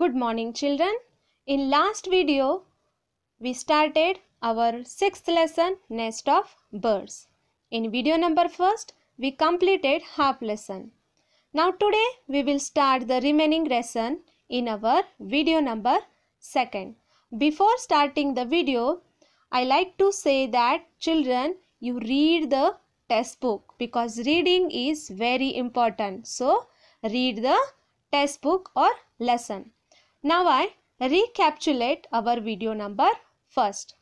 Good morning children. In last video, we started our sixth lesson Nest of Birds. In video number first, we completed half lesson. Now today, we will start the remaining lesson in our video number second. Before starting the video, I like to say that children, you read the textbook because reading is very important. So, read the textbook or lesson now I recapitulate our video number first.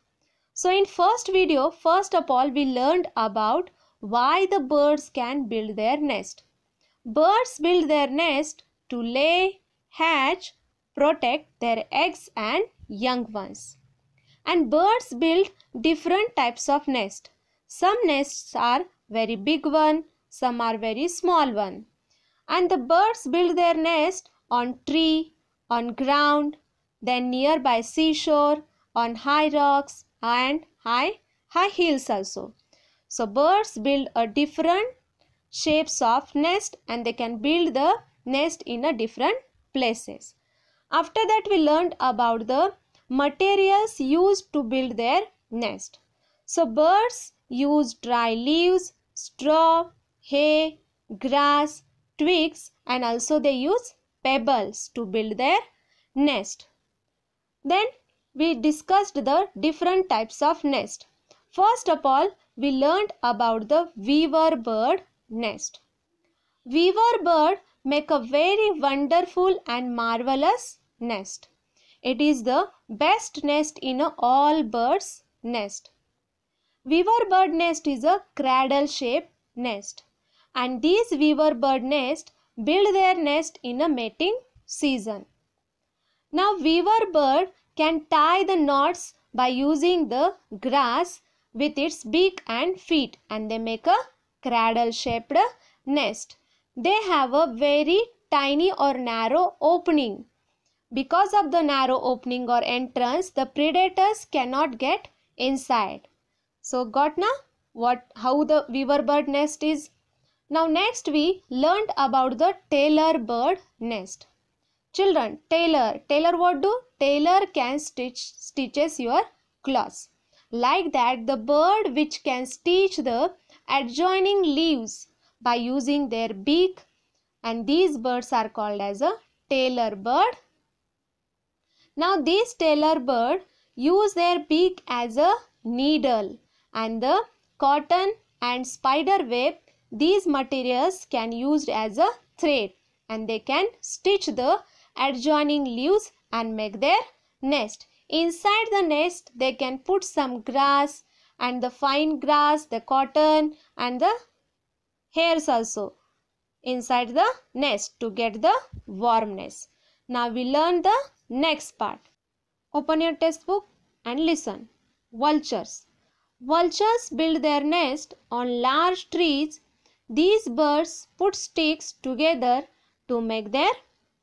So in first video, first of all we learned about why the birds can build their nest. Birds build their nest to lay, hatch, protect their eggs and young ones. And birds build different types of nest. Some nests are very big one, some are very small one. And the birds build their nest on tree, on ground, then nearby seashore, on high rocks and high, high hills also. So birds build a different shapes of nest and they can build the nest in a different places. After that we learned about the materials used to build their nest. So birds use dry leaves, straw, hay, grass, twigs and also they use pebbles to build their nest. Then we discussed the different types of nest. First of all, we learned about the weaver bird nest. Weaver bird make a very wonderful and marvelous nest. It is the best nest in all birds nest. Weaver bird nest is a cradle shaped nest and these weaver bird nest build their nest in a mating season. Now weaver bird can tie the knots by using the grass with its beak and feet and they make a cradle shaped nest. They have a very tiny or narrow opening. Because of the narrow opening or entrance, the predators cannot get inside. So got na what how the weaver bird nest is now next we learned about the tailor bird nest. Children, tailor, tailor what do? Tailor can stitch stitches your clothes. Like that the bird which can stitch the adjoining leaves by using their beak and these birds are called as a tailor bird. Now these tailor bird use their beak as a needle and the cotton and spider web these materials can used as a thread and they can stitch the adjoining leaves and make their nest. Inside the nest they can put some grass and the fine grass, the cotton and the hairs also inside the nest to get the warmness. Now we learn the next part. Open your textbook and listen. Vultures. Vultures build their nest on large trees these birds put sticks together to make their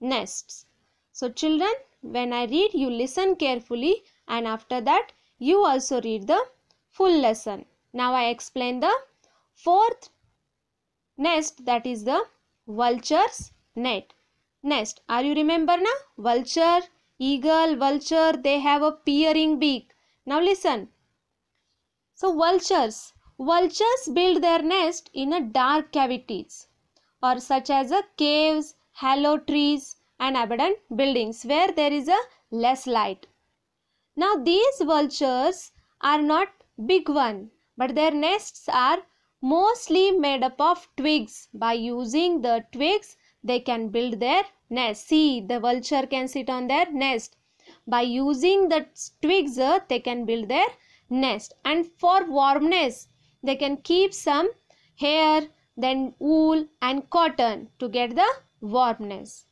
nests. So children, when I read, you listen carefully and after that, you also read the full lesson. Now I explain the fourth nest that is the vulture's net. Nest. Are you remember now? Vulture, eagle, vulture, they have a peering beak. Now listen. So vultures, Vultures build their nest in a dark cavities or such as a caves, hollow trees and abandoned buildings where there is a less light. Now these vultures are not big one but their nests are mostly made up of twigs. By using the twigs they can build their nest. See the vulture can sit on their nest. By using the twigs uh, they can build their nest and for warmness they can keep some hair, then wool and cotton to get the warmness.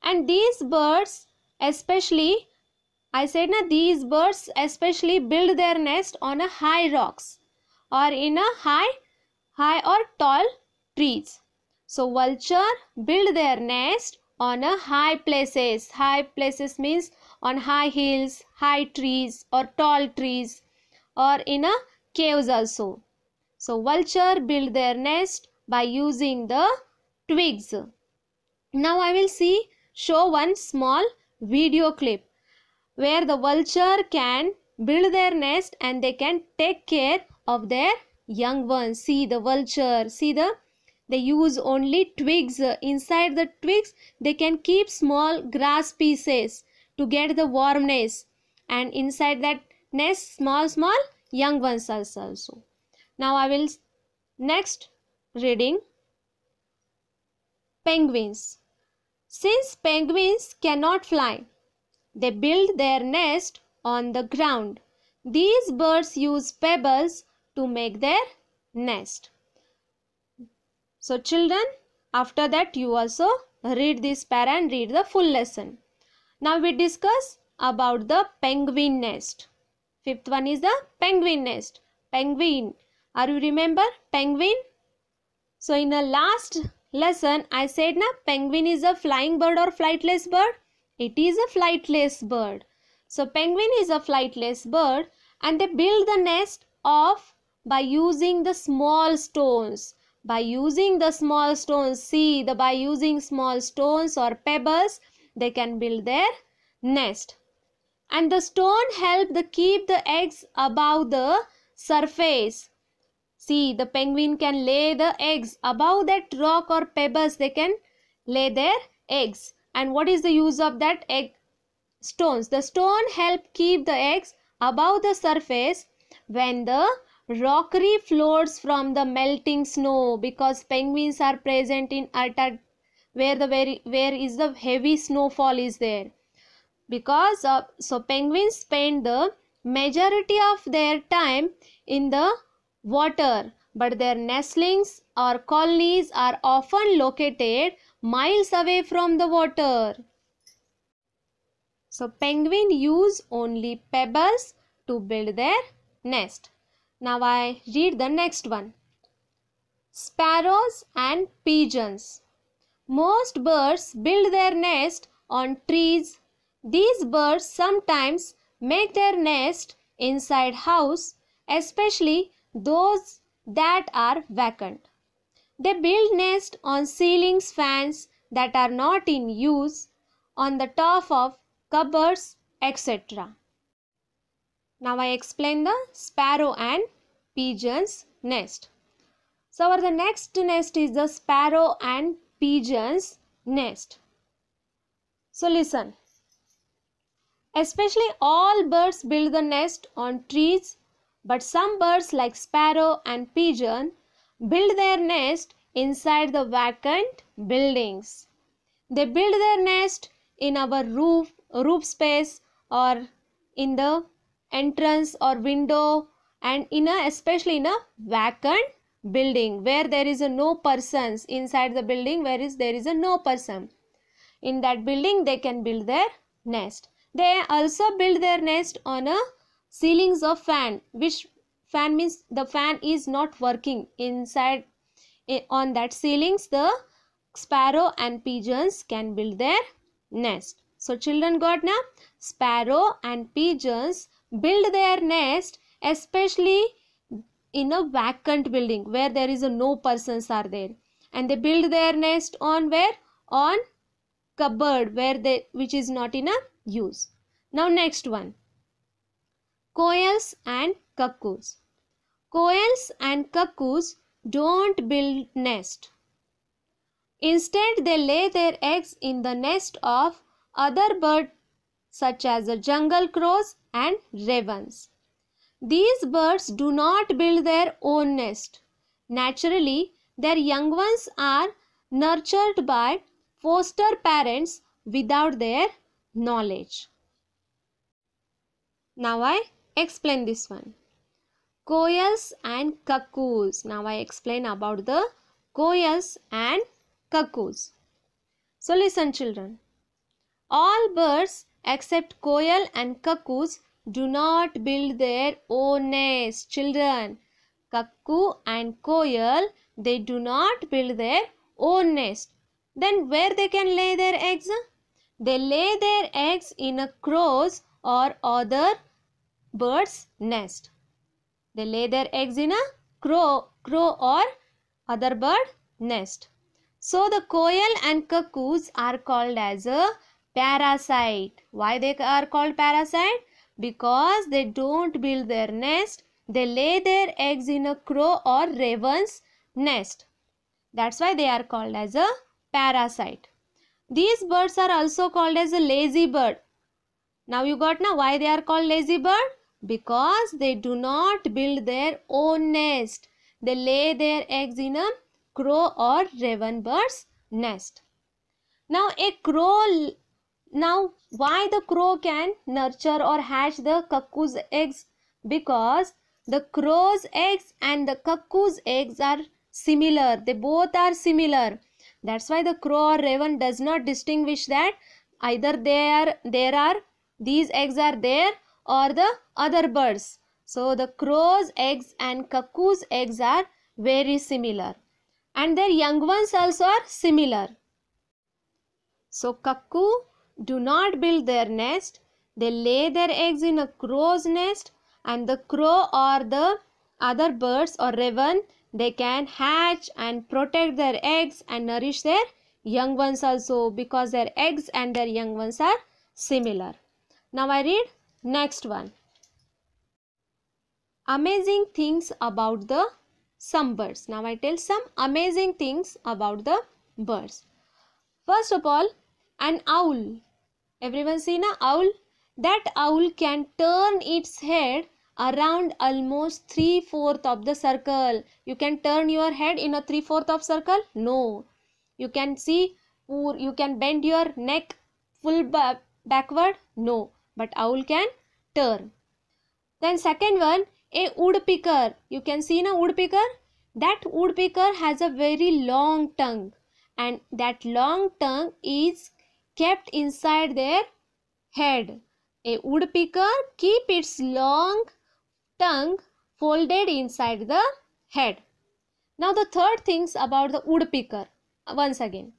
And these birds especially, I said na, these birds especially build their nest on a high rocks or in a high, high or tall trees. So vulture build their nest on a high places. High places means on high hills, high trees or tall trees or in a caves also. So vulture build their nest by using the twigs. Now I will see show one small video clip where the vulture can build their nest and they can take care of their young ones. See the vulture, see the they use only twigs. Inside the twigs they can keep small grass pieces to get the warmness and inside that nest small small young ones also now i will next reading penguins since penguins cannot fly they build their nest on the ground these birds use pebbles to make their nest so children after that you also read this para and read the full lesson now we discuss about the penguin nest. Fifth one is the penguin nest. Penguin are you remember penguin? So in the last lesson I said na penguin is a flying bird or flightless bird. It is a flightless bird. So penguin is a flightless bird and they build the nest of by using the small stones. By using the small stones, see the by using small stones or pebbles, they can build their nest. And the stone help the keep the eggs above the surface See, the penguin can lay the eggs above that rock or pebbles. They can lay their eggs. And what is the use of that egg stones? The stone help keep the eggs above the surface when the rockery floats from the melting snow because penguins are present in Antarctica where the very where is the heavy snowfall is there because of so penguins spend the majority of their time in the water, but their nestlings or colonies are often located miles away from the water. So penguin use only pebbles to build their nest. Now I read the next one. Sparrows and pigeons. Most birds build their nest on trees. These birds sometimes make their nest inside house, especially those that are vacant. They build nests on ceilings, fans that are not in use, on the top of cupboards, etc. Now I explain the sparrow and pigeon's nest. So our the next nest is the sparrow and pigeon's nest. So listen. Especially all birds build the nest on trees but some birds like sparrow and pigeon build their nest inside the vacant buildings. They build their nest in our roof, roof space or in the entrance or window and in a especially in a vacant building where there is a no persons inside the building where is there is a no person in that building they can build their nest they also build their nest on a ceilings of fan which fan means the fan is not working inside eh, on that ceilings the sparrow and pigeons can build their nest so children got now sparrow and pigeons build their nest especially in a vacant building where there is a no persons are there and they build their nest on where on cupboard where they which is not in a use now next one Koals and cuckoos. Koals and cuckoos don't build nest. Instead, they lay their eggs in the nest of other birds such as the jungle crows and ravens. These birds do not build their own nest. Naturally, their young ones are nurtured by foster parents without their knowledge. Now I explain this one. Koyas and cuckoos. Now I explain about the koyas and cuckoos. So listen children. All birds except koal and cuckoos do not build their own nest. Children, cuckoo and koal, they do not build their own nest. Then where they can lay their eggs? They lay their eggs in a crows or other bird's nest. They lay their eggs in a crow, crow or other bird nest. So the coel and cuckoos are called as a parasite. Why they are called parasite? Because they don't build their nest. They lay their eggs in a crow or raven's nest. That's why they are called as a parasite. These birds are also called as a lazy bird. Now you got now why they are called lazy bird? because they do not build their own nest. They lay their eggs in a crow or raven bird's nest. Now a crow now why the crow can nurture or hatch the cuckoo's eggs because the crow's eggs and the cuckoo's eggs are similar they both are similar that's why the crow or raven does not distinguish that either they are there are these eggs are there or the other birds. So the crow's eggs and cuckoo's eggs are very similar and their young ones also are similar. So cuckoo do not build their nest. They lay their eggs in a crow's nest and the crow or the other birds or raven they can hatch and protect their eggs and nourish their young ones also because their eggs and their young ones are similar. Now I read Next one. Amazing things about the some birds. Now I tell some amazing things about the birds. First of all, an owl. Everyone seen a owl? That owl can turn its head around almost three fourth of the circle. You can turn your head in a three fourth of circle? No. You can see, you can bend your neck full backward? No but owl can turn. Then second one, a woodpecker. You can see in a woodpecker? That woodpecker has a very long tongue and that long tongue is kept inside their head. A woodpecker keep its long tongue folded inside the head. Now the third things about the woodpecker. Once again,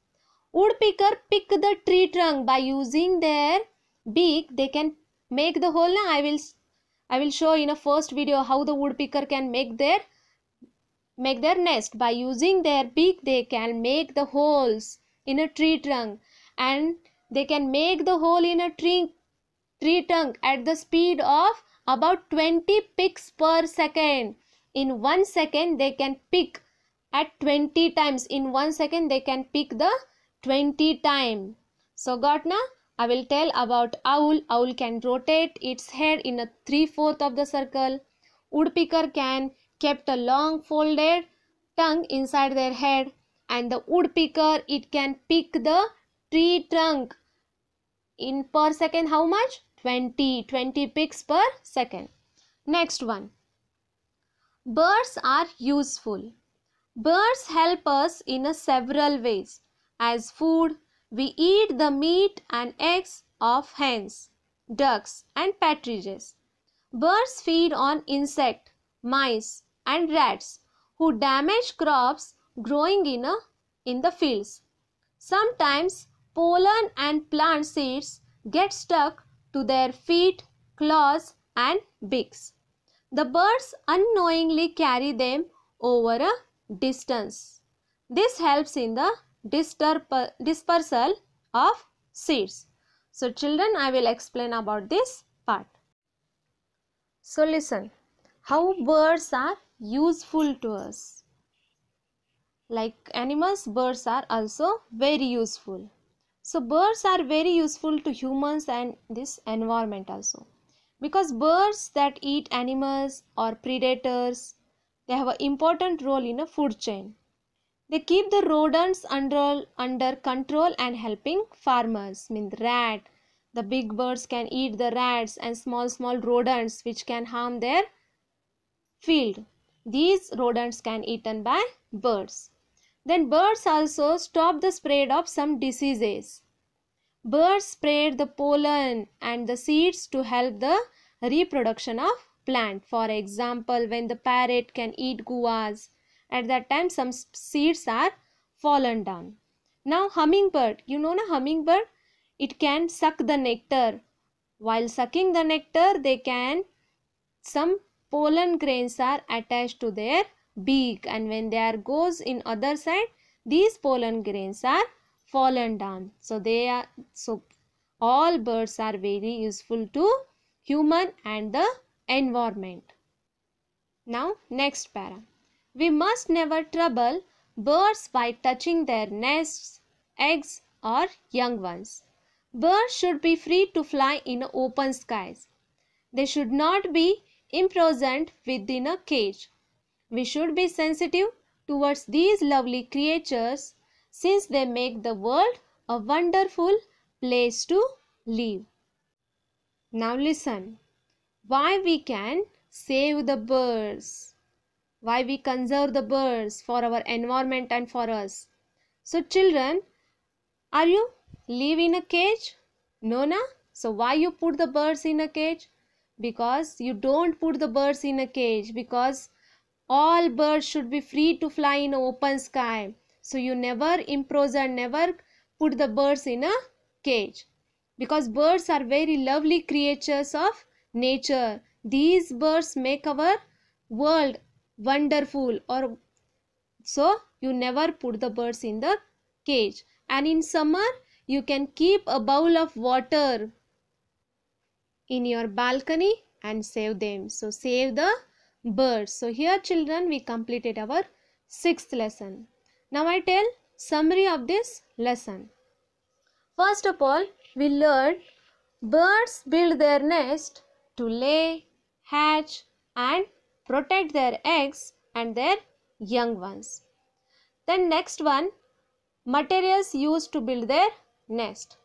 woodpecker pick the tree trunk by using their Beak. they can make the hole i will i will show in a first video how the woodpecker can make their make their nest by using their beak they can make the holes in a tree trunk and they can make the hole in a tree tree trunk at the speed of about 20 picks per second in 1 second they can pick at 20 times in 1 second they can pick the 20 time so got na I will tell about owl. Owl can rotate its head in a three-fourth of the circle. Woodpecker can kept a long folded tongue inside their head. And the woodpecker, it can pick the tree trunk. In per second, how much? 20. 20 picks per second. Next one. Birds are useful. Birds help us in a several ways as food, we eat the meat and eggs of hens, ducks, and partridges. Birds feed on insects, mice, and rats who damage crops growing in, a, in the fields. Sometimes pollen and plant seeds get stuck to their feet, claws, and beaks. The birds unknowingly carry them over a distance. This helps in the dispersal of seeds. So children, I will explain about this part. So listen, how birds are useful to us. Like animals, birds are also very useful. So birds are very useful to humans and this environment also. Because birds that eat animals or predators, they have an important role in a food chain. They keep the rodents under, under control and helping farmers. the rat. The big birds can eat the rats and small small rodents which can harm their field. These rodents can eaten by birds. Then birds also stop the spread of some diseases. Birds spread the pollen and the seeds to help the reproduction of plant. For example, when the parrot can eat guavas, at that time, some seeds are fallen down. Now, hummingbird, you know, na hummingbird, it can suck the nectar. While sucking the nectar, they can, some pollen grains are attached to their beak and when they are goes in other side, these pollen grains are fallen down. So, they are, so all birds are very useful to human and the environment. Now, next para. We must never trouble birds by touching their nests, eggs, or young ones. Birds should be free to fly in open skies. They should not be imprisoned within a cage. We should be sensitive towards these lovely creatures since they make the world a wonderful place to live. Now listen why we can save the birds why we conserve the birds for our environment and for us. So children, are you live in a cage? No, na? So why you put the birds in a cage? Because you don't put the birds in a cage because all birds should be free to fly in open sky. So you never imprison, never put the birds in a cage. Because birds are very lovely creatures of nature. These birds make our world wonderful or so you never put the birds in the cage and in summer you can keep a bowl of water in your balcony and save them so save the birds so here children we completed our sixth lesson now i tell summary of this lesson first of all we learned birds build their nest to lay hatch and protect their eggs and their young ones. Then next one, materials used to build their nest.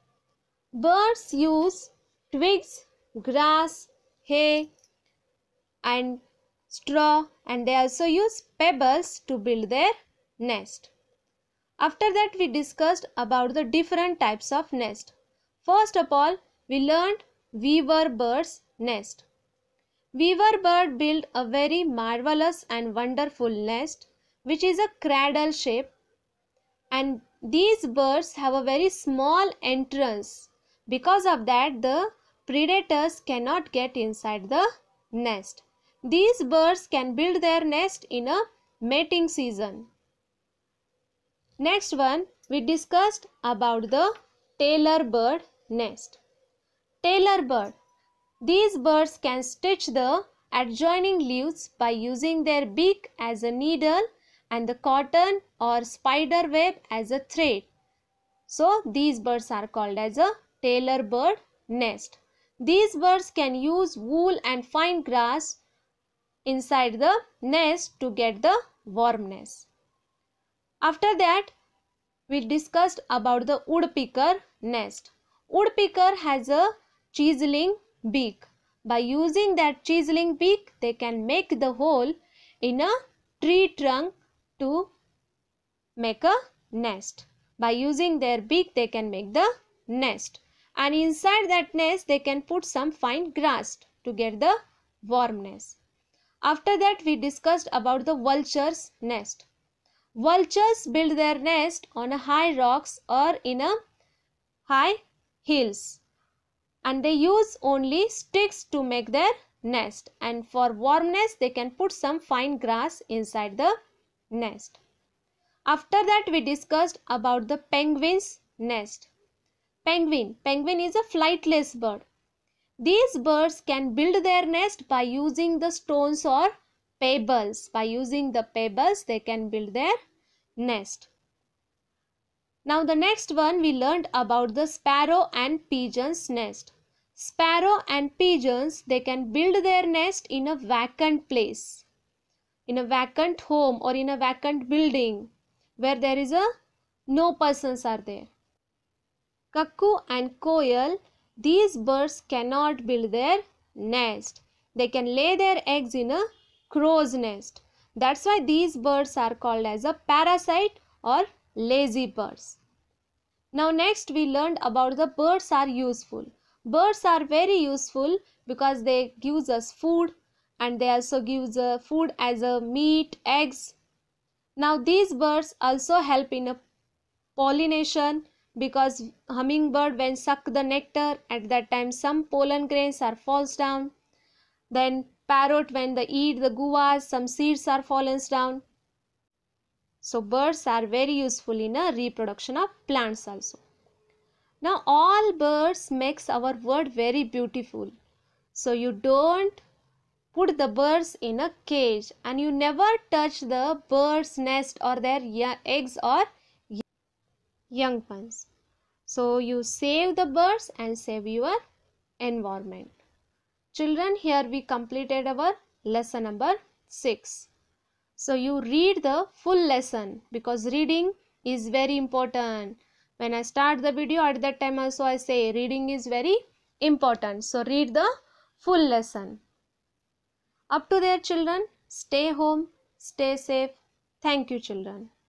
Birds use twigs, grass, hay and straw and they also use pebbles to build their nest. After that we discussed about the different types of nest. First of all we learned weaver bird's nest. Weaver bird built a very marvelous and wonderful nest which is a cradle shape and these birds have a very small entrance. Because of that the predators cannot get inside the nest. These birds can build their nest in a mating season. Next one we discussed about the tailor bird nest. Tailor bird these birds can stitch the adjoining leaves by using their beak as a needle and the cotton or spider web as a thread. So these birds are called as a tailor bird nest. These birds can use wool and fine grass inside the nest to get the warmness. After that, we discussed about the woodpecker nest. Woodpecker has a chiseling beak. By using that chiseling beak, they can make the hole in a tree trunk to make a nest. By using their beak, they can make the nest. And inside that nest, they can put some fine grass to get the warmness. After that, we discussed about the vulture's nest. Vultures build their nest on high rocks or in a high hills and they use only sticks to make their nest and for warmness they can put some fine grass inside the nest. After that we discussed about the penguin's nest. Penguin. Penguin is a flightless bird. These birds can build their nest by using the stones or pebbles. By using the pebbles they can build their nest. Now the next one we learned about the sparrow and pigeon's nest. Sparrow and pigeons, they can build their nest in a vacant place, in a vacant home or in a vacant building where there is a no persons are there. Cuckoo and coel, these birds cannot build their nest. They can lay their eggs in a crow's nest. That's why these birds are called as a parasite or lazy birds. Now next we learned about the birds are useful birds are very useful because they gives us food and they also gives a uh, food as a meat eggs now these birds also help in a pollination because hummingbird when suck the nectar at that time some pollen grains are falls down then parrot when they eat the guavas some seeds are falls down so birds are very useful in a reproduction of plants also now all birds makes our world very beautiful. So you don't put the birds in a cage and you never touch the bird's nest or their eggs or young ones. So you save the birds and save your environment. Children here we completed our lesson number 6. So you read the full lesson because reading is very important when i start the video at that time also i say reading is very important so read the full lesson up to their children stay home stay safe thank you children